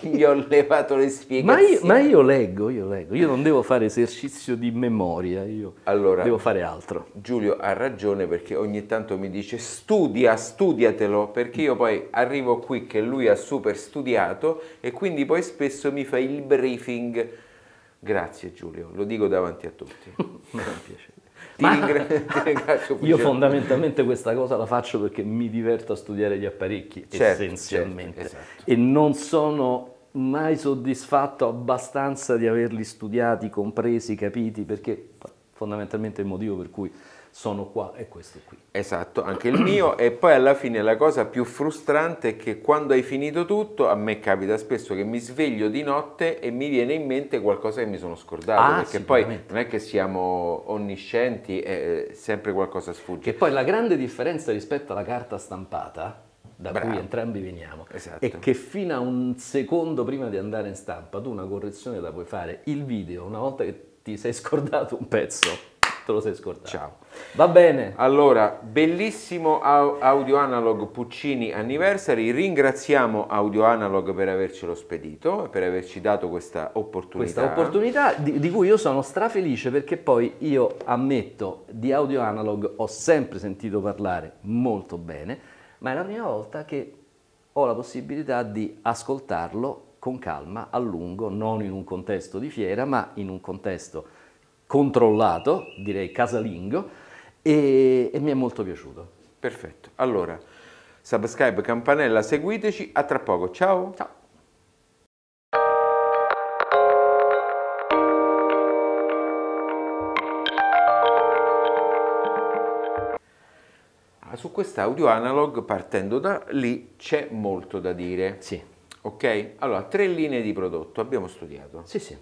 gli ho levato le spiegazioni. Ma io, ma io, leggo, io leggo, io non devo fare esercizio di memoria, io allora, devo fare altro. Giulio ha ragione perché ogni tanto mi dice studia, studiatelo, perché io poi arrivo qui che lui ha super studiato e quindi poi spesso mi fa il briefing. Grazie Giulio, lo dico davanti a tutti. mi piace. Ma... Io fondamentalmente questa cosa la faccio perché mi diverto a studiare gli apparecchi, certo, certo essenzialmente. Certo, esatto. E non sono mai soddisfatto abbastanza di averli studiati, compresi, capiti, perché fondamentalmente il motivo per cui sono qua e questo qui. Esatto, anche il mio. E poi alla fine la cosa più frustrante è che quando hai finito tutto, a me capita spesso che mi sveglio di notte e mi viene in mente qualcosa che mi sono scordato, ah, perché poi non è che siamo onniscienti, eh, sempre qualcosa sfugge. E poi la grande differenza rispetto alla carta stampata, da Bravo. cui entrambi veniamo, esatto. è che fino a un secondo prima di andare in stampa tu una correzione la puoi fare, il video, una volta che ti sei scordato un pezzo Te lo sei scordato. Ciao. Va bene. Allora, bellissimo audio analog Puccini Anniversary. Ringraziamo Audio Analog per avercelo spedito, per averci dato questa opportunità. Questa opportunità di, di cui io sono strafelice perché poi io ammetto di Audio Analog ho sempre sentito parlare molto bene, ma è la prima volta che ho la possibilità di ascoltarlo con calma, a lungo, non in un contesto di fiera, ma in un contesto controllato, direi casalingo, e, e mi è molto piaciuto. Perfetto, allora subscribe, campanella, seguiteci, a tra poco, ciao! Ciao! Ah, su quest'audio analog, partendo da lì, c'è molto da dire. Sì. Ok? Allora, tre linee di prodotto abbiamo studiato. Sì, sì.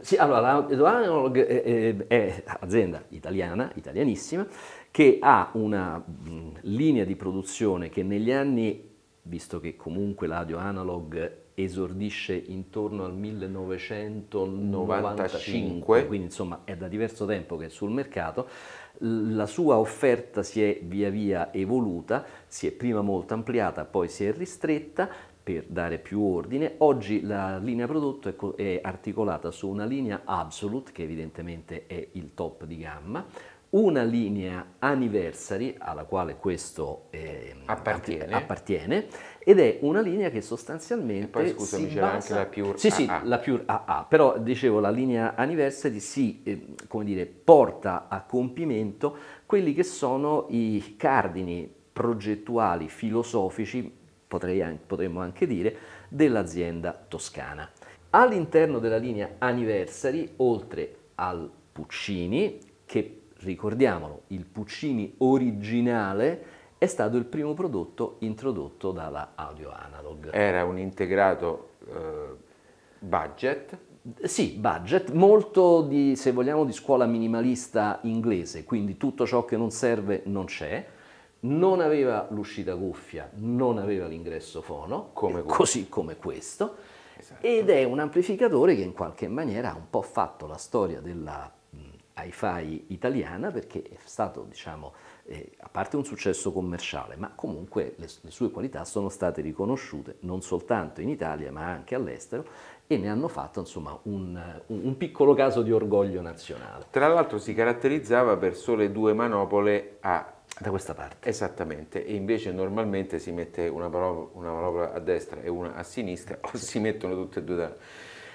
Sì, allora, la Eduardo è, è azienda italiana, italianissima, che ha una linea di produzione che negli anni, visto che comunque l'audio analog esordisce intorno al 1995, quindi insomma è da diverso tempo che è sul mercato, la sua offerta si è via via evoluta, si è prima molto ampliata, poi si è ristretta, per dare più ordine. Oggi la linea prodotto è, ecco, è articolata su una linea Absolute, che evidentemente è il top di gamma, una linea anniversary alla quale questo eh, appartiene. appartiene. ed è una linea che sostanzialmente e poi scusami c'era basa... anche la Pure sì, AA. Sì, la Pure AA, però dicevo la linea anniversary si eh, come dire, porta a compimento quelli che sono i cardini progettuali filosofici anche, potremmo anche dire, dell'azienda toscana. All'interno della linea Anniversary, oltre al Puccini, che ricordiamolo, il Puccini originale è stato il primo prodotto introdotto dalla Audio Analog. Era un integrato eh, budget, sì, budget, molto di, se vogliamo, di scuola minimalista inglese, quindi tutto ciò che non serve non c'è non aveva l'uscita cuffia, non aveva l'ingresso fono, come eh, così come questo, esatto. ed è un amplificatore che in qualche maniera ha un po' fatto la storia della hi-fi italiana perché è stato, diciamo, eh, a parte un successo commerciale, ma comunque le, le, sue qualità sono state riconosciute non soltanto in Italia ma anche all'estero e ne hanno fatto insomma un, un piccolo caso di orgoglio nazionale. Tra l'altro si caratterizzava per sole due manopole a da questa parte. Esattamente, e invece normalmente si mette una parola, una manovra a destra e una a sinistra, o si mettono tutte e due da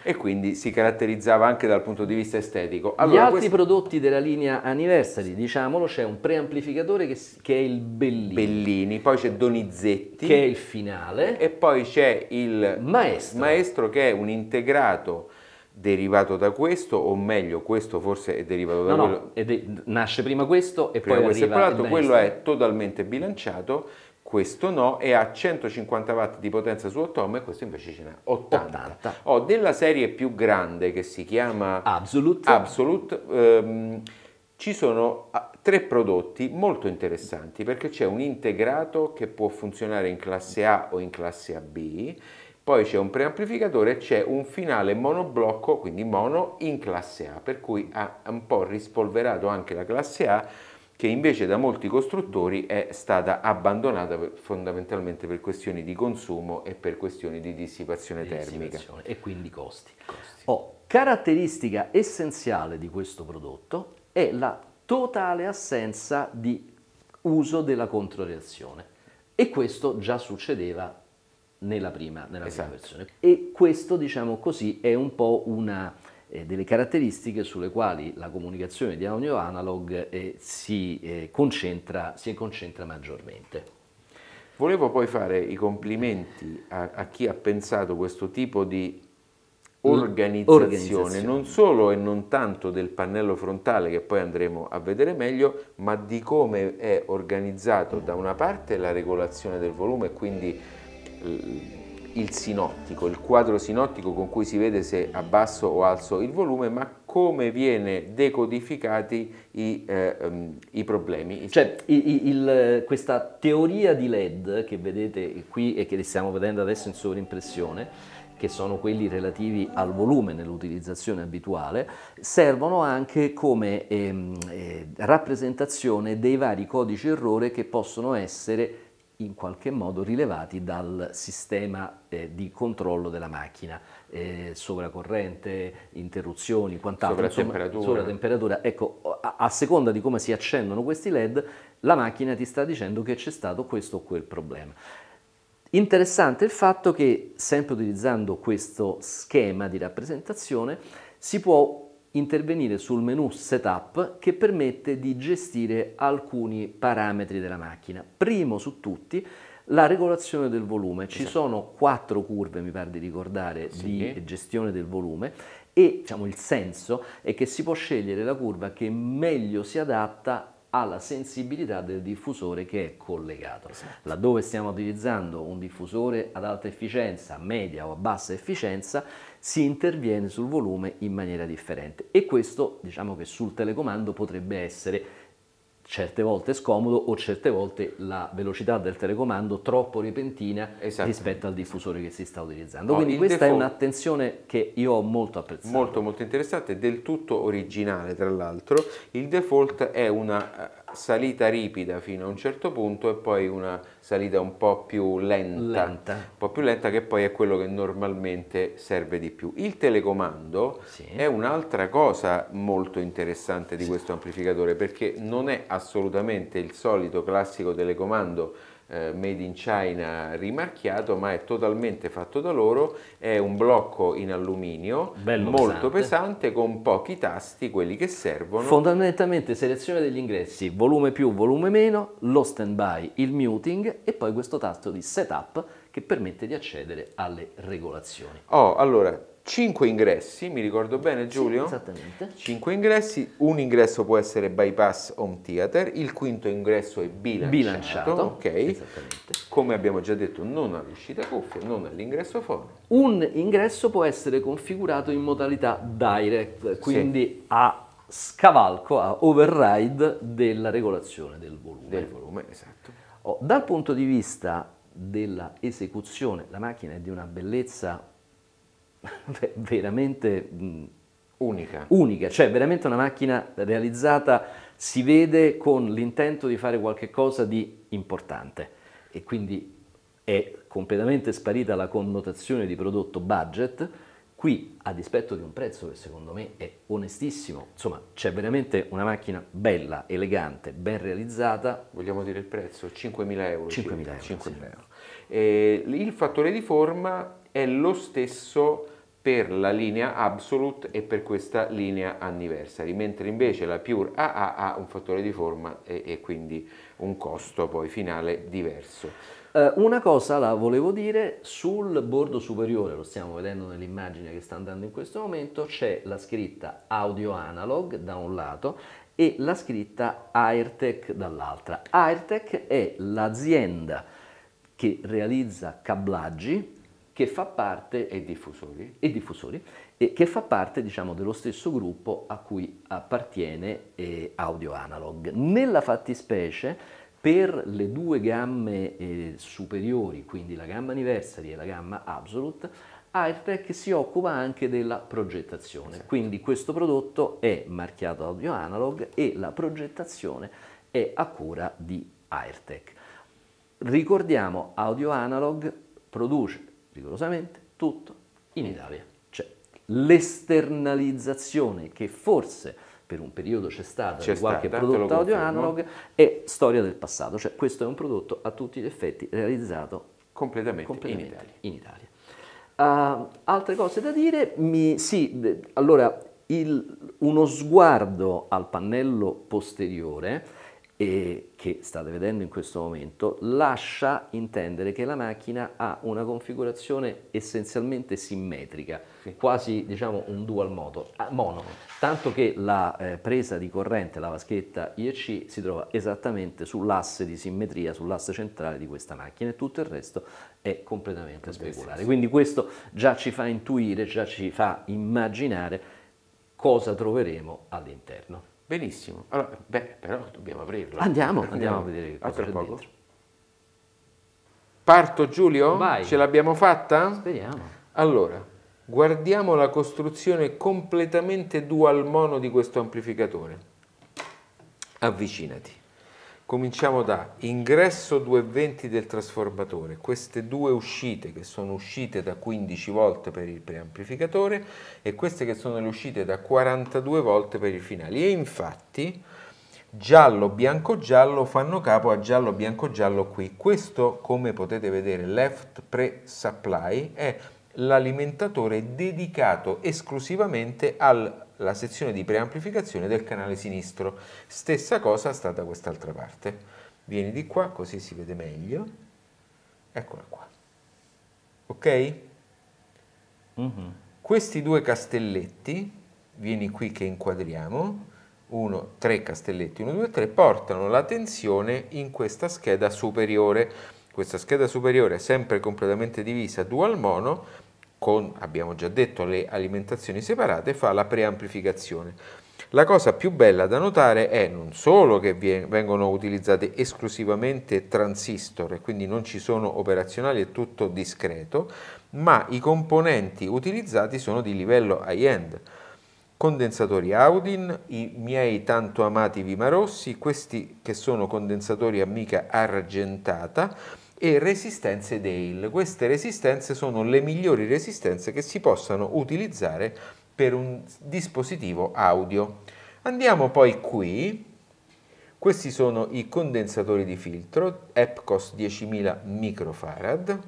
e quindi si caratterizzava anche dal punto di vista estetico. Allora, Gli altri questi... prodotti della linea Anniversary, diciamolo, c'è un preamplificatore che, che, è il Bellini. Bellini, poi c'è Donizetti, che è il finale, e poi c'è il Maestro, Maestro che è un integrato derivato da questo, o meglio, questo forse è derivato da no, quello. No, de- nasce prima questo e prima poi questo arriva. E poi quello è totalmente bilanciato, questo no, e ha 150 watt di potenza su 8 ohm e questo invece ce n'ha 80. 80. Oh, della serie più grande che si chiama Absolute, Absolute ehm, ci sono ah, tre prodotti molto interessanti perché c'è un integrato che può funzionare in classe A o in classe AB poi c'è un preamplificatore e c'è un finale monoblocco, quindi mono, in classe A, per cui ha un po' rispolverato anche la classe A, che invece da molti costruttori è stata abbandonata per, fondamentalmente per questioni di consumo e per questioni di dissipazione, di termica. e quindi costi. costi. Oh, caratteristica essenziale di questo prodotto è la totale assenza di uso della controreazione e questo già succedeva nella prima, nella esatto. prima versione. E questo, diciamo così, è un po' una eh, delle caratteristiche sulle quali la comunicazione di audio analog eh, si, eh, concentra, si concentra maggiormente. Volevo poi fare i complimenti a, a chi ha pensato questo tipo di Organizzazione, mm, organizzazione, non solo e non tanto del pannello frontale che poi andremo a vedere meglio, ma di come è organizzato da una parte la regolazione del volume, e quindi il sinottico, il quadro sinottico con cui si vede se abbasso o alzo il volume, ma come viene decodificati i, eh, i problemi. Cioè, il, il, questa teoria di LED che vedete qui e che stiamo vedendo adesso in sovrimpressione, che sono quelli relativi al volume nell'utilizzazione abituale, servono anche come ehm, eh, rappresentazione dei vari codici errore che possono essere in qualche modo rilevati dal sistema eh, di controllo della macchina, eh, sovracorrente, interruzioni, quant'altro. Sovratemperatura. temperatura. Ecco, a, a, seconda di come si accendono questi LED, la macchina ti sta dicendo che c'è stato questo o quel problema. Interessante il fatto che, sempre utilizzando questo schema di rappresentazione, si può intervenire sul menu setup che permette di gestire alcuni parametri della macchina. Primo su tutti la regolazione del volume. Ci esatto. sono quattro curve, mi pare di ricordare, sì. di gestione del volume e diciamo, il senso è che si può scegliere la curva che meglio si adatta alla sensibilità del diffusore che è collegato. Esatto. Laddove stiamo utilizzando un diffusore ad alta efficienza, media o a bassa efficienza, si interviene sul volume in maniera differente e questo diciamo che sul telecomando potrebbe essere certe volte scomodo o certe volte la velocità del telecomando troppo repentina esatto. rispetto al diffusore che si sta utilizzando. No, Quindi questa default... è un'attenzione che io ho molto apprezzato. Molto molto interessante, del tutto originale tra l'altro. Il default è una eh, salita ripida fino a un certo punto e poi una salita un po' più lenta, lenta. un po' più lenta che poi è quello che normalmente serve di più. Il telecomando sì. è un'altra cosa molto interessante di sì. questo amplificatore perché non è assolutamente il solito classico telecomando eh, made in China rimarchiato, ma è totalmente fatto da loro, è un blocco in alluminio Bello molto pesante. pesante. con pochi tasti, quelli che servono. Fondamentalmente selezione degli ingressi, volume più, volume meno, lo standby, il muting e poi questo tasto di setup che permette di accedere alle regolazioni. Oh, allora 5 ingressi, mi ricordo bene Giulio? Sì, esattamente. 5 ingressi, un ingresso può essere bypass home theater, il quinto ingresso è bilanciato, bilanciato. ok? Esattamente. Come abbiamo già detto, non all'uscita cuffia, non all'ingresso fono. Un ingresso può essere configurato in modalità direct, quindi sì. a scavalco, a override della regolazione del volume. Del volume, esatto. Oh, dal punto di vista della esecuzione, la macchina è di una bellezza veramente mm, unica. unica, cioè veramente una macchina realizzata, si vede con l'intento di fare qualcosa di importante e quindi è completamente sparita la connotazione di prodotto budget, qui a dispetto di un prezzo che secondo me è onestissimo, insomma c'è veramente una macchina bella, elegante, ben realizzata. Vogliamo dire il prezzo? 5.000 euro. 5.000 euro. 5.000 Sì. euro. il fattore di forma è lo stesso per la linea Absolute e per questa linea Anniversary, mentre invece la Pure AA ha un fattore di forma e, e quindi un costo poi finale diverso. Eh, una cosa la volevo dire, sul bordo superiore, lo stiamo vedendo nell'immagine che sta andando in questo momento, c'è la scritta audio analog da un lato e la scritta Airtech dall'altra. Airtech è l'azienda che realizza cablaggi che fa parte, e diffusori, e diffusori e che fa parte diciamo, dello stesso gruppo a cui appartiene eh, Audio Analog. Nella fattispecie, per le due gamme eh, superiori, quindi la gamma Anniversary e la gamma Absolute, AirTech si occupa anche della progettazione, esatto. quindi questo prodotto è marchiato Audio Analog e la progettazione è a cura di AirTech. Ricordiamo, Audio Analog produce rigorosamente tutto in Italia Cioè L'esternalizzazione che forse per un periodo c'è stata c'è di qualche stata, prodotto audio analog è storia del passato, cioè questo è un prodotto a tutti gli effetti realizzato completamente, completamente in Italia. In Italia. Uh, altre cose da dire? Mi, sì, allora il, uno sguardo al pannello posteriore e che state vedendo in questo momento lascia intendere che la macchina ha una configurazione essenzialmente simmetrica, quasi diciamo un dual moto, mono, tanto che la eh, presa di corrente, la vaschetta IEC si trova esattamente sull'asse di simmetria, sull'asse centrale di questa macchina e tutto il resto è completamente speculare. Quindi questo già ci fa intuire, già ci fa immaginare cosa troveremo all'interno. Benissimo, allora, beh, però dobbiamo aprirlo. Andiamo, andiamo, andiamo a vedere cosa c'è poco. dentro. Parto Giulio? Vai. Ce l'abbiamo fatta? Speriamo. Allora, guardiamo la costruzione completamente dual mono di questo amplificatore. Avvicinati. Cominciamo da ingresso 220 del trasformatore, queste due uscite che sono uscite da 15 V per il preamplificatore e queste che sono le uscite da 42 V per il finale. E infatti giallo, bianco, giallo fanno capo a giallo, bianco, giallo qui. Questo, come potete vedere, left pre-supply è l'alimentatore dedicato esclusivamente al la sezione di preamplificazione del canale sinistro. Stessa cosa sta da quest'altra parte. Vieni di qua così si vede meglio. Eccola qua. Ok? Mm -hmm. Questi due castelletti, vieni qui che inquadriamo, 1, 3 castelletti, 1, 2, 3, portano la tensione in questa scheda superiore. Questa scheda superiore è sempre completamente divisa, dual mono, con, abbiamo già detto, le alimentazioni separate, fa la preamplificazione. La cosa più bella da notare è non solo che vengono utilizzate esclusivamente transistor e quindi non ci sono operazionali, è tutto discreto, ma i componenti utilizzati sono di livello high-end. Condensatori Audin, i miei tanto amati Vimarossi, questi che sono condensatori a mica argentata, e resistenze Dale. Queste resistenze sono le migliori resistenze che si possano utilizzare per un dispositivo audio. Andiamo poi qui, questi sono i condensatori di filtro, EPCOS 10.000 microfarad,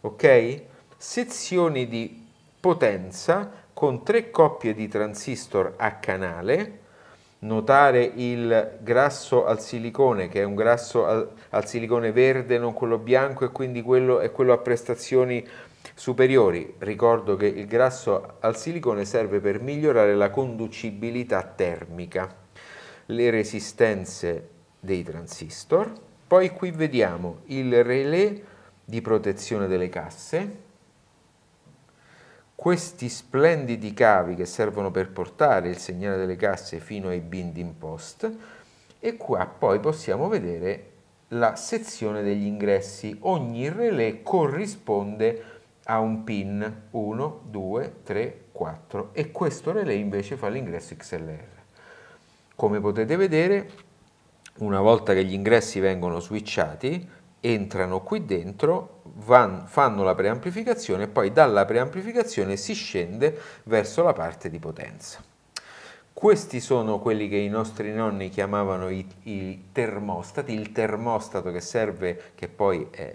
ok? Sezioni di potenza con tre coppie di transistor a canale, notare il grasso al silicone, che è un grasso al, al silicone verde, non quello bianco e quindi quello, è quello a prestazioni superiori. Ricordo che il grasso al silicone serve per migliorare la conducibilità termica, le resistenze dei transistor. Poi qui vediamo il relè di protezione delle casse, questi splendidi cavi che servono per portare il segnale delle casse fino ai binding post e qua poi possiamo vedere la sezione degli ingressi. Ogni relè corrisponde a un pin 1, 2, 3, 4 e questo relay invece fa l'ingresso XLR. Come potete vedere, una volta che gli ingressi vengono switchati, entrano qui dentro, van, fanno la preamplificazione e poi dalla preamplificazione si scende verso la parte di potenza. Questi sono quelli che i nostri nonni chiamavano i, i termostati, il termostato che serve, che poi è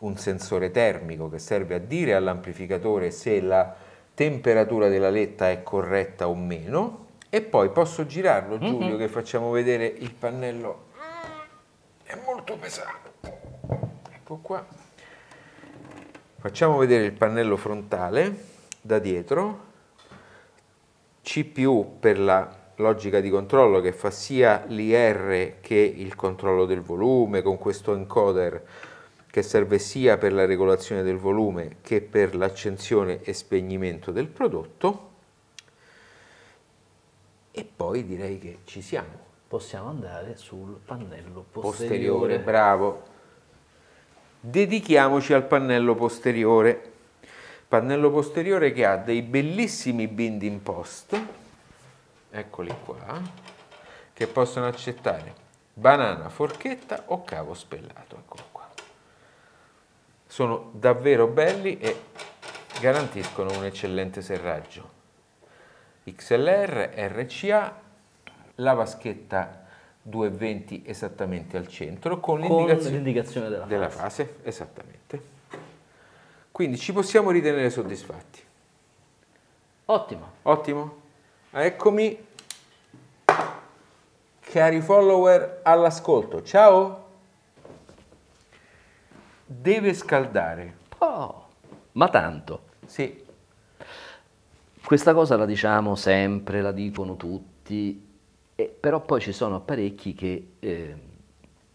un sensore termico che serve a dire all'amplificatore se la temperatura della letta è corretta o meno. E poi posso girarlo Giulio mm -hmm. che facciamo vedere il pannello. È molto pesante. Ecco qua. Facciamo vedere il pannello frontale da dietro. CPU per la logica di controllo che fa sia l'IR che il controllo del volume con questo encoder che serve sia per la regolazione del volume che per l'accensione e spegnimento del prodotto e poi direi che ci siamo. Possiamo andare sul pannello posteriore. posteriore bravo dedichiamoci al pannello posteriore. Pannello posteriore che ha dei bellissimi binding post, eccoli qua, che possono accettare banana, forchetta o cavo spellato, eccolo qua. Sono davvero belli e garantiscono un eccellente serraggio. XLR, RCA, la vaschetta 2,20 esattamente al centro con, con l'indicazione, della, della fase. fase. Esattamente. Quindi ci possiamo ritenere soddisfatti. Ottimo. Ottimo. Eccomi, cari follower all'ascolto. Ciao. Deve scaldare. Oh, ma tanto. Sì. Questa cosa la diciamo sempre, la dicono tutti e, però poi ci sono apparecchi che eh,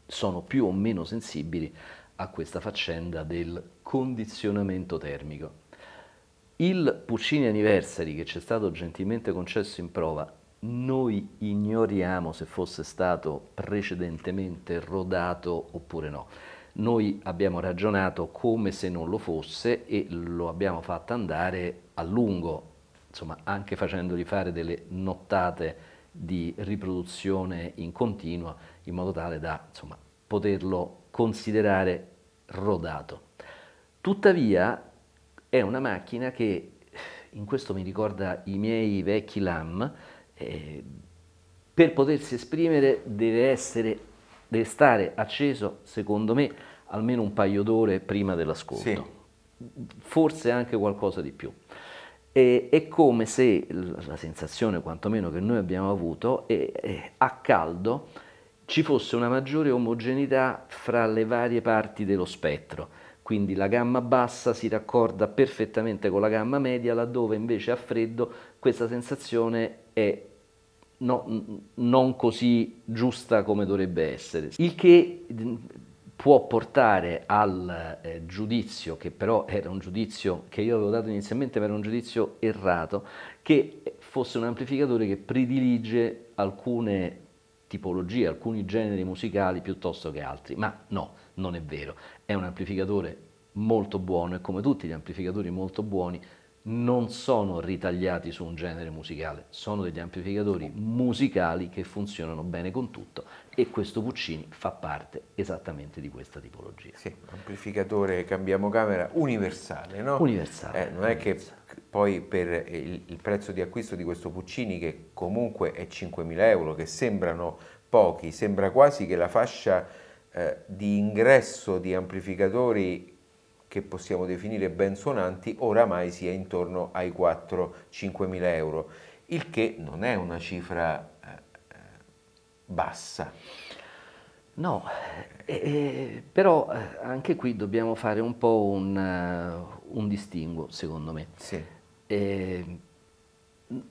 sono più o meno sensibili a questa faccenda del condizionamento termico. Il Puccini Anniversary che ci è stato gentilmente concesso in prova, noi ignoriamo se fosse stato precedentemente rodato oppure no. Noi abbiamo ragionato come se non lo fosse e lo abbiamo fatto andare a lungo, insomma anche facendogli fare delle nottate di riproduzione in continua in modo tale da insomma, poterlo considerare rodato. Tuttavia è una macchina che in questo mi ricorda i miei vecchi LAM, eh, per potersi esprimere deve, essere, deve stare acceso, secondo me, almeno un paio d'ore prima dell'ascolto, sì. forse anche qualcosa di più. E, è come se la sensazione, quantomeno che noi abbiamo avuto, è, è, a caldo ci fosse una maggiore omogeneità fra le varie parti dello spettro. Quindi la gamma bassa si raccorda perfettamente con la gamma media, laddove invece a freddo questa sensazione è no, non così giusta come dovrebbe essere. Il che può portare al eh, giudizio, che però era un giudizio che io avevo dato inizialmente, ma era un giudizio errato, che fosse un amplificatore che predilige alcune tipologie, alcuni generi musicali piuttosto che altri. Ma no, non è vero. È un amplificatore molto buono e come tutti gli amplificatori molto buoni non sono ritagliati su un genere musicale, sono degli amplificatori musicali che funzionano bene con tutto e questo Puccini fa parte esattamente di questa tipologia. Sì, amplificatore cambiamo camera universale, no? Universale. Eh, non è che poi per eh, il, il prezzo di acquisto di questo Puccini che comunque è 5.000 euro, che sembrano pochi, sembra quasi che la fascia eh, di ingresso di amplificatori che possiamo definire ben suonanti oramai si è intorno ai 4-5 mila euro, il che non è una cifra eh, bassa. No, eh, eh però eh, anche qui dobbiamo fare un po' un, eh, un distinguo, secondo me. Sì. Eh,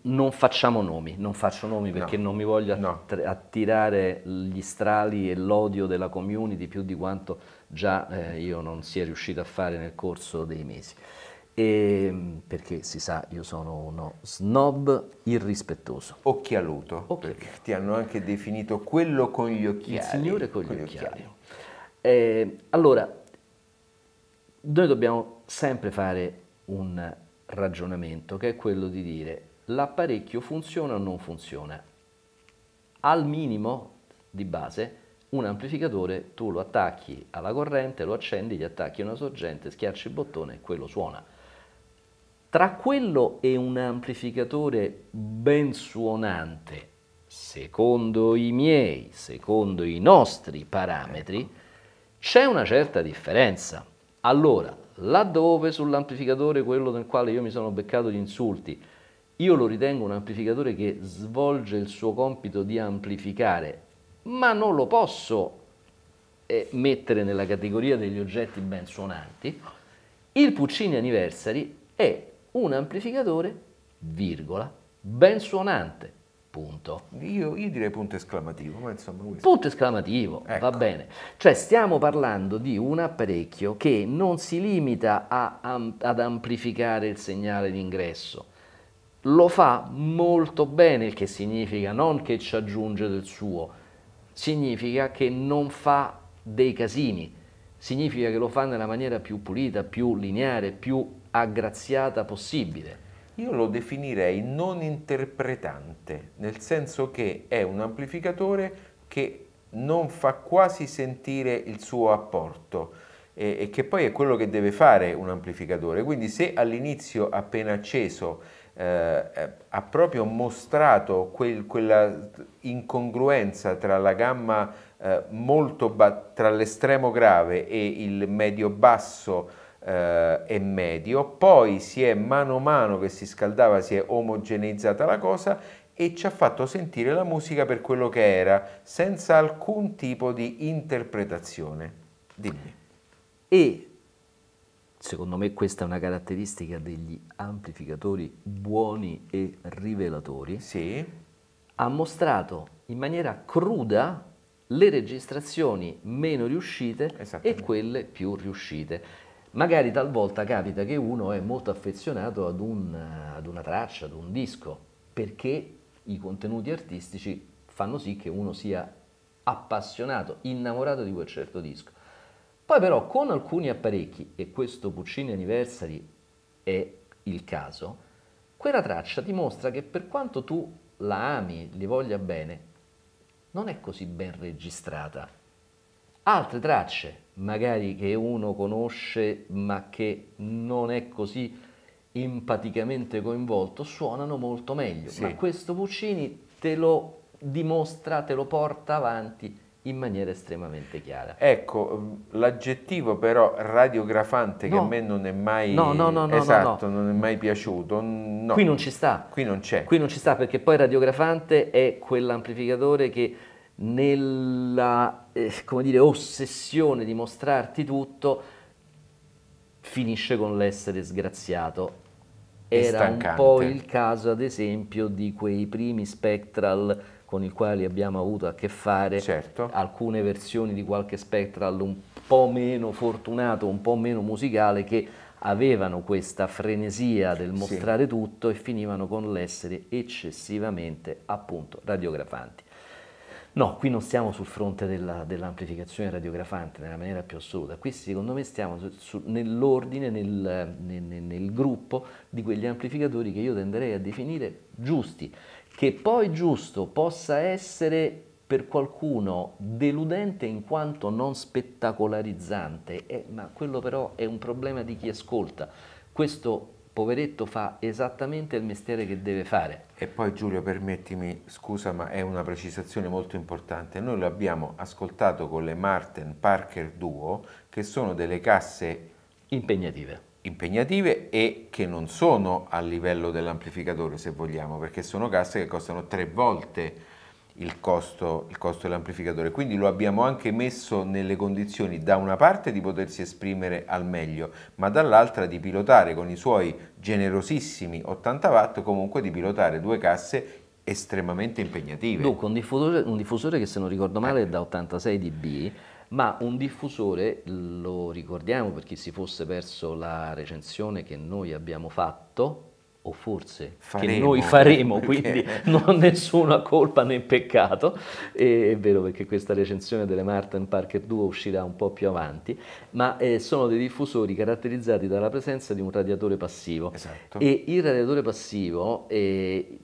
non facciamo nomi, non faccio nomi perché no, non mi voglio att- attirare gli strali e l'odio della community più di quanto già eh, io non sia riuscito a fare nel corso dei mesi. E, ehm, perché si sa, io sono uno snob irrispettoso. Occhialuto, Occhialuto. perché ti hanno anche definito quello con gli occhiali. Il signore con, con gli, gli occhiali. occhiali. Eh, allora, noi dobbiamo sempre fare un ragionamento che è quello di dire l'apparecchio funziona o non funziona. Al minimo di base un amplificatore tu lo attacchi alla corrente, lo accendi, gli attacchi una sorgente, schiacci il bottone e quello suona. Tra quello e un amplificatore ben suonante, secondo i miei, secondo i nostri parametri, c'è una certa differenza. Allora, laddove sull'amplificatore, quello nel quale io mi sono beccato gli insulti, io lo ritengo un amplificatore che svolge il suo compito di amplificare, ma non lo posso eh, mettere nella categoria degli oggetti ben suonanti. Il Puccini Anniversary è un amplificatore, virgola, ben suonante. Punto. Io, io direi punto esclamativo, ma insomma... Questo... Punto esclamativo, ecco. va bene. Cioè stiamo parlando di un apparecchio che non si limita a, am, ad amplificare il segnale d'ingresso, lo fa molto bene, il che significa non che ci aggiunge del suo, significa che non fa dei casini, significa che lo fa nella maniera più pulita, più lineare, più aggraziata possibile. Io lo definirei non interpretante, nel senso che è un amplificatore che non fa quasi sentire il suo apporto e, e che poi è quello che deve fare un amplificatore. Quindi se all'inizio appena acceso eh, eh, ha proprio mostrato quel, quella incongruenza tra la gamma eh, molto ba- tra l'estremo grave e il medio basso eh, e medio, poi si è mano a mano che si scaldava, si è omogeneizzata la cosa e ci ha fatto sentire la musica per quello che era, senza alcun tipo di interpretazione. Dimmi. E Secondo me questa è una caratteristica degli amplificatori buoni e rivelatori. Sì. Ha mostrato in maniera cruda le registrazioni meno riuscite e quelle più riuscite. Magari talvolta capita che uno è molto affezionato ad, un, ad una traccia, ad un disco, perché i contenuti artistici fanno sì che uno sia appassionato, innamorato di quel certo disco. Poi però con alcuni apparecchi, e questo Puccini Anniversary è il caso, quella traccia dimostra che per quanto tu la ami, li voglia bene, non è così ben registrata. Altre tracce, magari che uno conosce ma che non è così empaticamente coinvolto, suonano molto meglio. Sì. Ma questo Puccini te lo dimostra, te lo porta avanti in maniera estremamente chiara. Ecco, mm, l'aggettivo però radiografante no. che a me non è mai no, no, no, no esatto, non è mai piaciuto. No. Qui non ci sta. Qui non c'è. Qui non ci sta perché poi radiografante è quell'amplificatore che nella eh, come dire, ossessione di mostrarti tutto finisce con l'essere sgraziato. Era un po' il caso, ad esempio, di quei primi spectral con i quali abbiamo avuto a che fare, certo. alcune versioni di qualche spectral un po' meno fortunato, un po' meno musicale, che avevano questa frenesia del mostrare sì. tutto e finivano con l'essere eccessivamente appunto radiografanti. No, qui non stiamo sul fronte della, dell'amplificazione radiografante nella maniera più assoluta, qui secondo me stiamo su, su, nell'ordine, nel, nel, nel, nel gruppo di quegli amplificatori che io tenderei a definire giusti, che poi giusto possa essere per qualcuno deludente in quanto non spettacolarizzante, eh, ma quello però è un problema di chi ascolta. Questo poveretto fa esattamente il mestiere che deve fare. E poi Giulio, permettimi, scusa, ma è una precisazione molto importante. Noi lo abbiamo ascoltato con le Martin Parker Duo, che sono delle casse impegnative impegnative e che non sono a livello dell'amplificatore se vogliamo perché sono casse che costano tre volte il costo, il costo dell'amplificatore quindi lo abbiamo anche messo nelle condizioni da una parte di potersi esprimere al meglio ma dall'altra di pilotare con i suoi generosissimi 80 watt comunque di pilotare due casse estremamente impegnative. Dunque, un diffusore, un diffusore, che se non ricordo male è da 86 dB, ma un diffusore, lo ricordiamo per chi si fosse perso la recensione che noi abbiamo fatto, o forse faremo. che noi faremo, quindi non nessuna colpa né peccato, e, è vero perché questa recensione delle Martin Parker 2 uscirà un po' più avanti, ma eh, sono dei diffusori caratterizzati dalla presenza di un radiatore passivo esatto. e il radiatore passivo eh,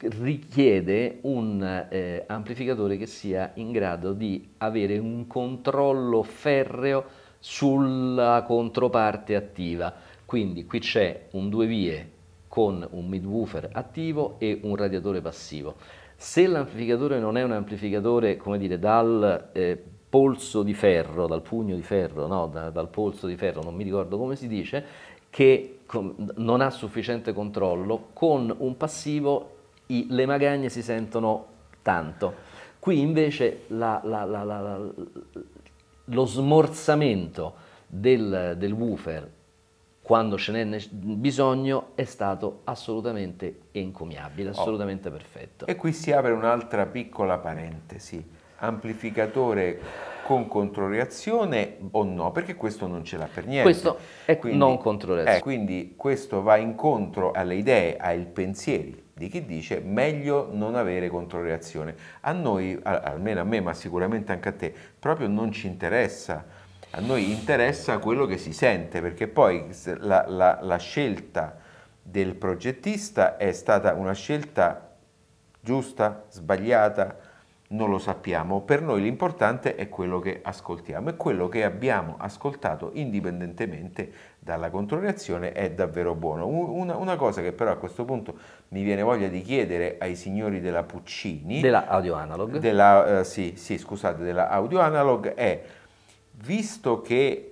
richiede un eh, amplificatore che sia in grado di avere un controllo ferreo sulla controparte attiva. Quindi qui c'è un due vie con un midwoofer attivo e un radiatore passivo. Se l'amplificatore non è un amplificatore, come dire, dal eh, polso di ferro, dal pugno di ferro, no, da, dal polso di ferro, non mi ricordo come si dice, che non ha sufficiente controllo, con un passivo i, le magagne si sentono tanto. Qui invece la, la, la, lo smorzamento del, del woofer quando ce n'è bisogno è stato assolutamente encomiabile, oh. assolutamente oh. perfetto. E qui si apre un'altra piccola parentesi, amplificatore con controreazione o no, perché questo non ce l'ha per niente. Questo è quindi, non controreazione. Eh, quindi questo va incontro alle idee, ai pensieri di chi dice meglio non avere controreazione. A noi, almeno a me, ma sicuramente anche a te, proprio non ci interessa. A noi interessa quello che si sente, perché poi la, la, la scelta del progettista è stata una scelta giusta, sbagliata, non lo sappiamo, per noi l'importante è quello che ascoltiamo e quello che abbiamo ascoltato indipendentemente dalla controreazione è davvero buono. Una, una, cosa che però a questo punto mi viene voglia di chiedere ai signori della Puccini, della Audio Analog, della, eh, sì, sì, scusate, della Audio Analog è, visto che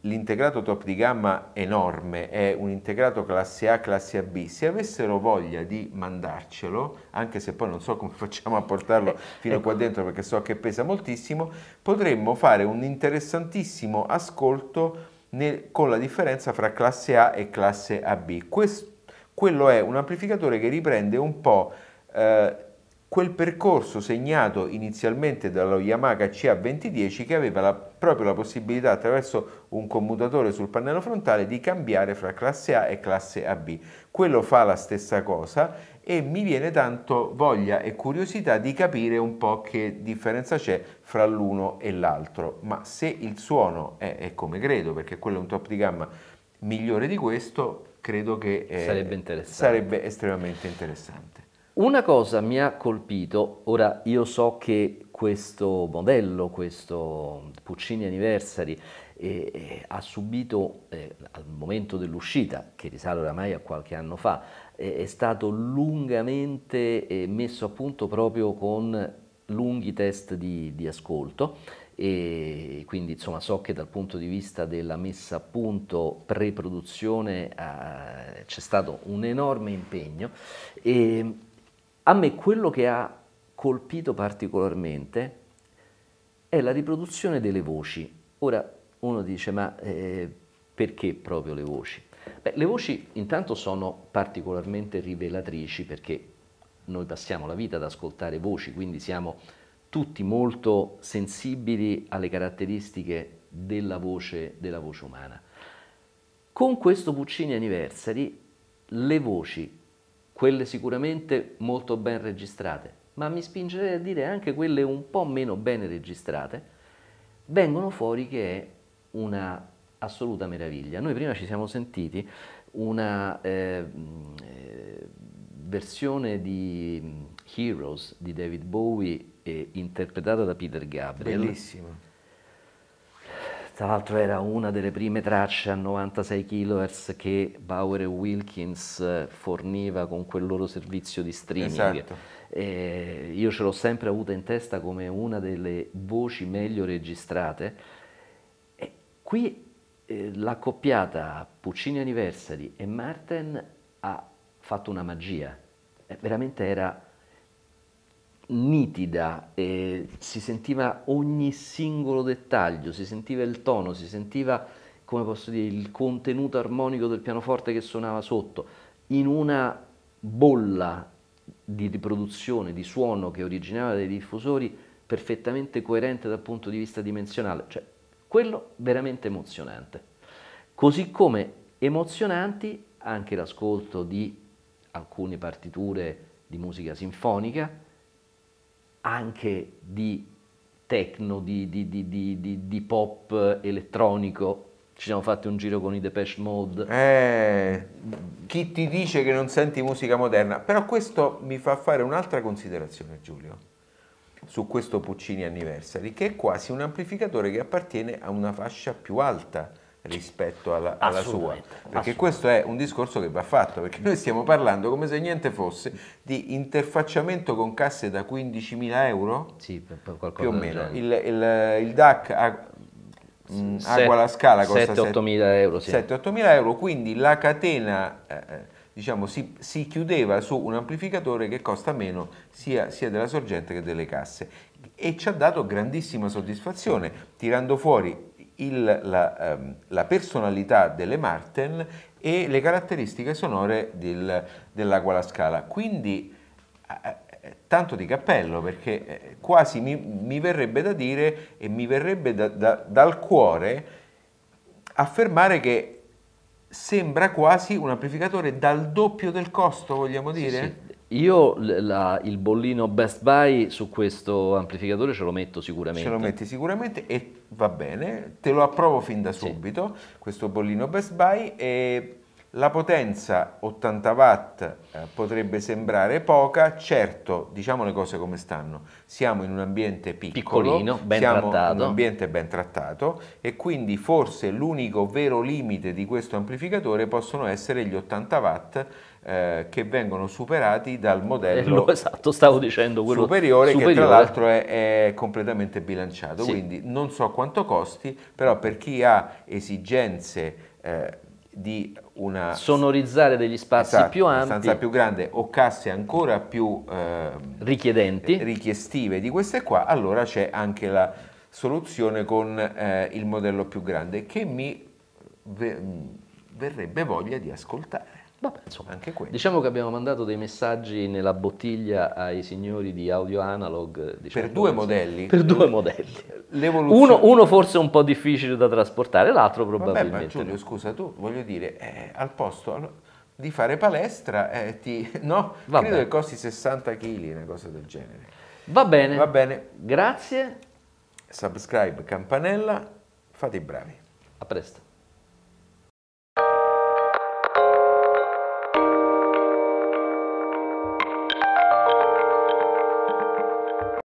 l'integrato top di gamma enorme è un integrato classe A, classe AB, se avessero voglia di mandarcelo, anche se poi non so come facciamo a portarlo fino ecco. qua dentro perché so che pesa moltissimo, potremmo fare un interessantissimo ascolto nel, con la differenza fra classe A e classe AB. Questo, quello è un amplificatore che riprende un po' eh, quel percorso segnato inizialmente dallo Yamaha CA2010 che aveva la, proprio la possibilità attraverso un commutatore sul pannello frontale di cambiare fra classe A e classe AB. Quello fa la stessa cosa e mi viene tanto voglia e curiosità di capire un po' che differenza c'è fra l'uno e l'altro, ma se il suono è, è, come credo, perché quello è un top di gamma migliore di questo, credo che eh, sarebbe, sarebbe estremamente interessante. Una cosa mi ha colpito, ora io so che questo modello, questo Puccini Anniversary, eh, eh, ha subito eh, al momento dell'uscita, che risale oramai a qualche anno fa, eh, è stato lungamente eh, messo a punto proprio con lunghi test di, di ascolto e quindi insomma so che dal punto di vista della messa a punto pre-produzione eh, c'è stato un enorme impegno e a me quello che ha colpito particolarmente è la riproduzione delle voci. Ora uno dice ma eh, perché proprio le voci? Beh, le voci intanto sono particolarmente rivelatrici perché noi passiamo la vita ad ascoltare voci, quindi siamo tutti molto sensibili alle caratteristiche della voce, della voce umana. Con questo Puccini Anniversary le voci quelle sicuramente molto ben registrate, ma mi spingerei a dire anche quelle un po' meno bene registrate, vengono fuori che è una assoluta meraviglia. Noi prima ci siamo sentiti una eh, eh versione di Heroes di David Bowie eh, interpretata da Peter Gabriel. Bellissima tra l'altro era una delle prime tracce a 96 kHz che Bauer e Wilkins eh, forniva con quel loro servizio di streaming. Esatto. E io ce l'ho sempre avuta in testa come una delle voci meglio registrate. E qui eh, la Puccini Anniversary e Martin ha fatto una magia. veramente era nitida, eh, si sentiva ogni singolo dettaglio, si sentiva il tono, si sentiva, come posso dire, il contenuto armonico del pianoforte che suonava sotto, in una bolla di riproduzione, di suono che originava dai diffusori perfettamente coerente dal punto di vista dimensionale, cioè quello veramente emozionante. Così come emozionanti anche l'ascolto di alcune partiture di musica sinfonica, anche di techno, di, di, di, di, pop elettronico. Ci siamo fatti un giro con i Depeche Mode. Eh, chi ti dice che non senti musica moderna? Però questo mi fa fare un'altra considerazione, Giulio, su questo Puccini Anniversary, che è quasi un amplificatore che appartiene a una fascia più alta rispetto alla, alla sua. Perché questo è un discorso che va fatto, perché noi stiamo parlando come se niente fosse di interfacciamento con casse da 15.000 euro? Sì, per, per più o meno. Il, il, il, DAC ha, mh, agua la scala 7-8 euro, sì. 7-8 mila euro, quindi la catena... Eh, eh, diciamo, si, si, chiudeva su un amplificatore che costa meno sia, sia, della sorgente che delle casse e ci ha dato grandissima soddisfazione tirando fuori il, la, ehm, la, personalità delle Marten e le caratteristiche sonore del, dell'Aqua La Scala. Quindi eh, eh, eh, tanto di cappello perché eh, quasi mi, mi, verrebbe da dire e mi verrebbe da, da, dal cuore affermare che sembra quasi un amplificatore dal doppio del costo, vogliamo dire? Sì, sì. Io la, il bollino Best Buy su questo amplificatore ce lo metto sicuramente. Ce lo metti sicuramente e va bene, te lo approvo fin da subito sì. questo bollino Best Buy e la potenza 80 watt eh, potrebbe sembrare poca, certo, diciamo le cose come stanno, siamo in un ambiente piccolo, piccolino, ben siamo trattato. in un ambiente ben trattato e quindi forse l'unico vero limite di questo amplificatore possono essere gli 80 watt eh, che vengono superati dal modello eh, esatto, dicendo, superiore, superiore, che tra l'altro è, è, completamente bilanciato, sì. quindi non so quanto costi, però per chi ha esigenze eh, di una... Sonorizzare degli spazi esatto, più ampi. Stanza più grande o casse ancora più... Ehm, eh, richiedenti. Richiestive di queste qua, allora c'è anche la soluzione con eh, il modello più grande che mi verrebbe voglia di ascoltare. Vabbè, insomma, anche quello. Diciamo che abbiamo mandato dei messaggi nella bottiglia ai signori di audio analog. Eh, diciamo per due modelli? Per due modelli. Uno, uno, forse un po' difficile da trasportare, l'altro probabilmente. Vabbè, ma Giulio, scusa, tu voglio dire, eh, al posto... di fare palestra, eh, ti, no? Va credo che costi 60 kg, una cosa del genere. Va bene. Va bene. Grazie. Subscribe, campanella, fate i bravi. A presto.